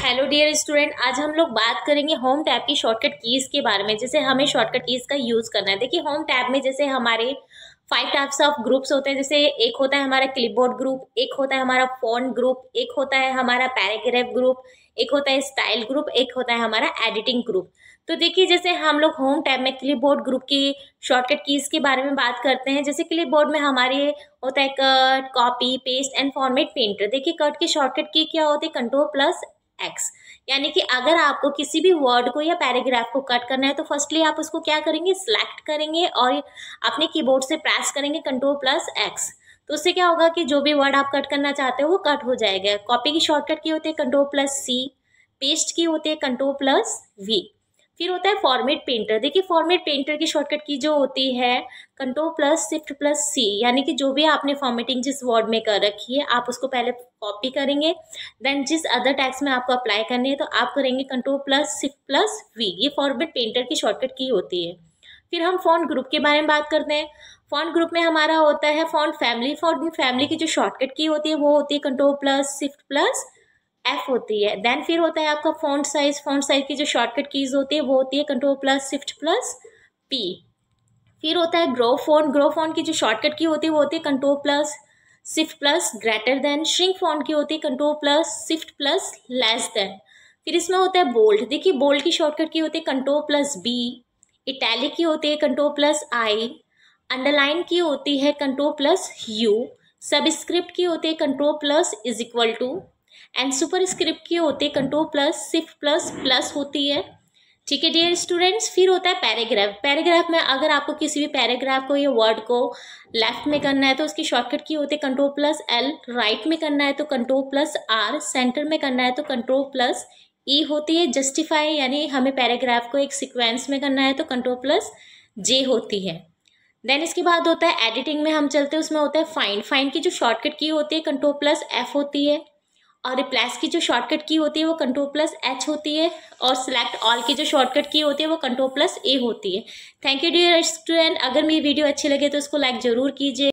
hello dear student आज हम लोग बात करेंगे होम टैब की शॉर्टकट कीज़ के बारे में जैसे हमें शॉर्टकट कीज़ का यूज़ करना है देखिए होम टैब में जैसे हमारे फाइव टाइप्स ऑफ ग्रुप्स होते हैं जैसे एक होता है हमारा क्लिपबोर्ड ग्रुप एक होता है हमारा फोन ग्रुप एक होता है हमारा पैराग्राफ ग्रुप एक होता है स्टाइल ग्रुप एक होता है हमारा एडिटिंग ग्रुप तो देखिए जैसे हम लोग होम टैब में क्लिपबोर्ड ग्रुप की शॉर्टकट कीज़ के बारे में बात करते हैं जैसे क्लिपबोर्ड में हमारे होता है cut copy paste and format painter देखिए कट की शॉर्टकट की क्या होती है कंट्रोल प्लस एक्स यानी कि अगर आपको किसी भी वर्ड को या पैराग्राफ को कट करना है तो फर्स्टली आप उसको क्या करेंगे सिलेक्ट करेंगे और अपने कीबोर्ड से प्रेस करेंगे कंट्रोल प्लस एक्स तो उससे क्या होगा कि जो भी वर्ड आप कट करना चाहते हो वो कट हो जाएगा कॉपी की शॉर्टकट की होती है कंट्रोल प्लस सी पेस्ट की होती है कंट्रोल प्लस वी फिर होता है फॉर्मेट पेंटर देखिए फॉर्मेट पेंटर की शॉर्टकट की जो होती है control plus shift plus C यानी कि जो भी आपने फॉर्मेटिंग जिस वर्ड में कर रखी है आप उसको पहले कॉपी करेंगे देन जिस अदर टैक्स में आपको अप्लाई करनी है तो आप करेंगे control plus shift plus V ये फॉर्मेट पेंटर की शॉर्टकट की होती है फिर हम फॉन्ट ग्रुप के बारे में बात करते हैं फॉन्ट ग्रुप में हमारा होता है फॉन्ट फैमिली फॉन्ट फैमिली की जो शॉर्टकट की होती है वो होती है control plus shift plus F होती है देन फिर होता है आपका फ़ॉन्ट साइज़ फ़ॉन्ट साइज़ की जो शॉर्टकट कीज़ होती है वो होती है control plus shift plus P फिर होता है ग्रो फोन ग्रो फोन की जो शॉर्टकट की होती है वो होती है control plus shift plus greater than shrink font की होती है control plus shift plus less than फिर इसमें होता है बोल्ड देखिए बोल्ड की शॉर्टकट की होती है कंट्रोल प्लस बी इटैलिक की होती है कंट्रोल प्लस आई अंडरलाइन की होती है कंट्रोल प्लस यू सबस्क्रिप्ट की होती है control plus is equal to and superscript के होते कंट्रोल प्लस सिर्फ प्लस प्लस होती है ठीक है डियर स्टूडेंट्स फिर होता है पैराग्राफ पैराग्राफ में अगर आपको किसी भी पैराग्राफ को या वर्ड को लेफ्ट में करना है तो उसकी शॉर्टकट की होते कंट्रोल प्लस एल राइट में करना है तो कंट्रोल प्लस आर सेंटर में करना है तो कंट्रोल प्लस ई होती है जस्टिफाई यानी हमें पैराग्राफ को एक सिक्वेंस में करना है तो कंट्रोल प्लस जे होती है देन इसके बाद होता है एडिटिंग में हम चलते हैं उसमें होता है फाइंड फाइंड की जो शॉर्टकट की होती है कंट्रोल प्लस एफ होती है और रिप्लेस की जो शॉर्टकट की होती है वो कंट्रोल प्लस एच होती है और सिलेक्ट ऑल की जो शॉर्टकट की होती है वो कंट्रोल प्लस ए होती है थैंक यू डियर स्टूडेंट अगर मेरी वीडियो अच्छी लगे तो उसको लाइक ज़रूर कीजिए